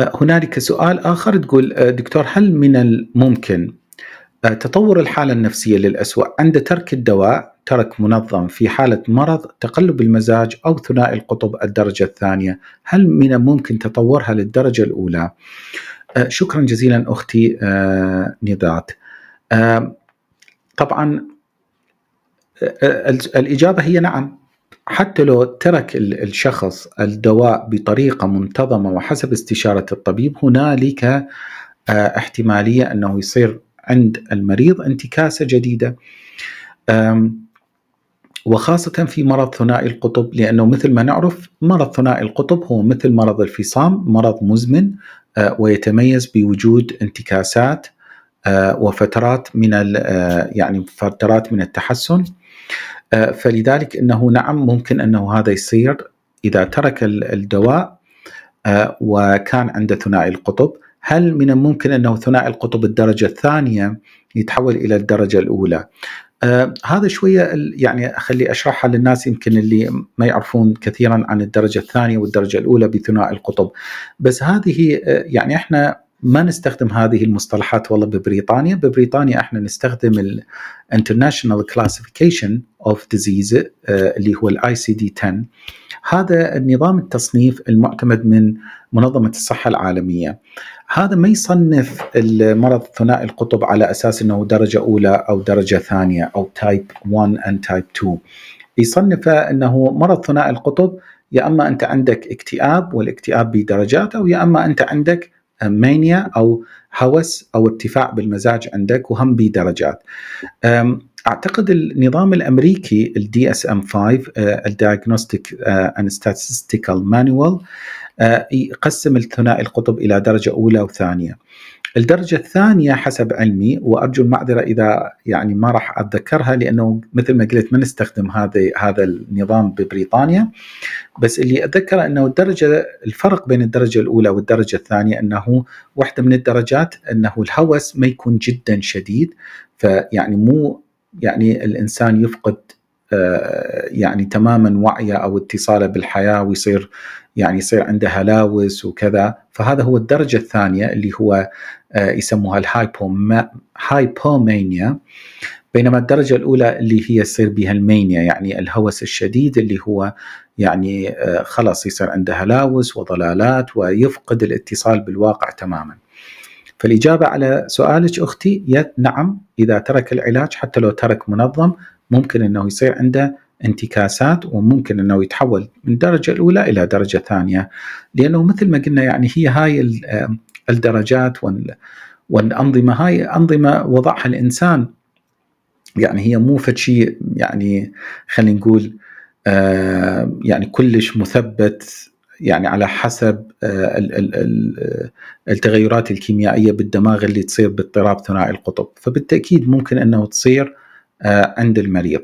آه، هنالك سؤال آخر تقول آه، دكتور هل من الممكن آه، تطور الحالة النفسية للأسوأ عند ترك الدواء ترك منظم في حالة مرض تقلب المزاج أو ثنائي القطب الدرجة الثانية هل من الممكن تطورها للدرجة الأولى شكرا جزيلا أختي نضات طبعا الإجابة هي نعم حتى لو ترك الشخص الدواء بطريقه منتظمه وحسب استشاره الطبيب هنالك آه، احتماليه انه يصير عند المريض انتكاسه جديده وخاصة في مرض ثنائي القطب لأنه مثل ما نعرف مرض ثنائي القطب هو مثل مرض الفصام مرض مزمن آه، ويتميز بوجود انتكاسات آه، وفترات من آه، يعني فترات من التحسن آه، فلذلك انه نعم ممكن انه هذا يصير اذا ترك الدواء وكان عنده ثنائي القطب هل من الممكن انه ثنائي القطب الدرجه الثانيه يتحول الى الدرجه الاولى آه هذا شويه يعني اخلي اشرحها للناس يمكن اللي ما يعرفون كثيرا عن الدرجه الثانيه والدرجه الاولى بثنائي القطب بس هذه آه يعني احنا ما نستخدم هذه المصطلحات والله ببريطانيا ببريطانيا احنا نستخدم الانترناشونال كلاسيفيكيشن اوف ديزيز اللي هو الاي سي دي 10 هذا النظام التصنيف المعتمد من منظمه الصحه العالميه هذا ما يصنف المرض ثنائي القطب على اساس انه درجه اولى او درجه ثانيه او تايب 1 اند تايب 2 يصنفه انه مرض ثنائي القطب يا اما انت عندك اكتئاب والاكتئاب بدرجات او يا اما انت عندك مانيا او هوس او ارتفاع بالمزاج عندك وهم بدرجات اعتقد النظام الامريكي الدي اس ام 5 الدايجنوستيك اند ستاتستيكال مانوال آه، يقسم الثنائي القطب الى درجه اولى وثانيه. الدرجة الثانية حسب علمي وأرجو المعذرة إذا يعني ما راح أتذكرها لأنه مثل ما قلت ما نستخدم هذا هذا النظام ببريطانيا بس اللي أتذكره أنه الدرجة الفرق بين الدرجة الأولى والدرجة الثانية أنه واحدة من الدرجات أنه الهوس ما يكون جدا شديد فيعني مو يعني الإنسان يفقد يعني تماما وعيه او اتصاله بالحياه ويصير يعني يصير عنده هلاوس وكذا فهذا هو الدرجه الثانيه اللي هو آه، يسموها الهايبومانيا بينما الدرجه الاولى اللي هي يصير بها المانيا يعني الهوس الشديد اللي هو يعني آه، خلاص يصير عنده هلاوس وضلالات ويفقد الاتصال بالواقع تماما. فالاجابه على سؤالك اختي نعم اذا ترك العلاج حتى لو ترك منظم ممكن انه يصير عنده انتكاسات وممكن انه يتحول من الدرجه الاولى الى درجه ثانيه لانه مثل ما قلنا يعني هي هاي آه، الدرجات والانظمه هاي انظمه وضعها الانسان يعني هي مو فد شيء يعني خلينا نقول آه، يعني كلش مثبت يعني على حسب آه، التغيرات الكيميائيه بالدماغ اللي تصير باضطراب ثنائي القطب، فبالتاكيد ممكن انه تصير عند المريض